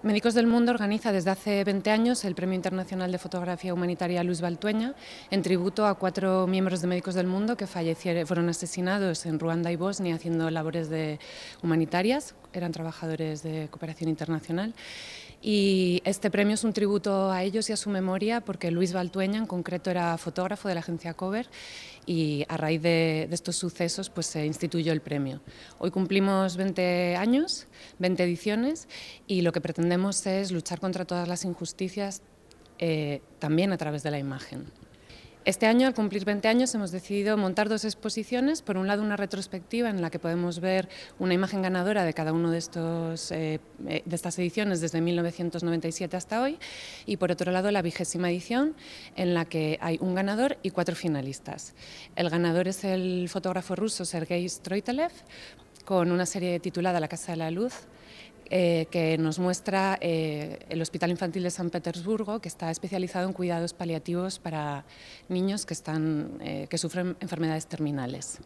Médicos del Mundo organiza desde hace 20 años el Premio Internacional de Fotografía Humanitaria Luis Baltueña en tributo a cuatro miembros de Médicos del Mundo que fallecieron, fueron asesinados en Ruanda y Bosnia haciendo labores de humanitarias, eran trabajadores de cooperación internacional y este premio es un tributo a ellos y a su memoria porque Luis Baltueña en concreto era fotógrafo de la agencia Cover y a raíz de, estos sucesos pues se instituyó el premio. Hoy cumplimos 20 años, 20 ediciones y lo que pretendemos es luchar contra todas las injusticias eh, también a través de la imagen. Este año, al cumplir 20 años, hemos decidido montar dos exposiciones. Por un lado, una retrospectiva en la que podemos ver una imagen ganadora de cada una de, eh, eh, de estas ediciones desde 1997 hasta hoy. Y por otro lado, la vigésima edición en la que hay un ganador y cuatro finalistas. El ganador es el fotógrafo ruso Sergei Stroitelev con una serie titulada La Casa de la Luz eh, que nos muestra eh, el Hospital Infantil de San Petersburgo, que está especializado en cuidados paliativos para niños que, están, eh, que sufren enfermedades terminales.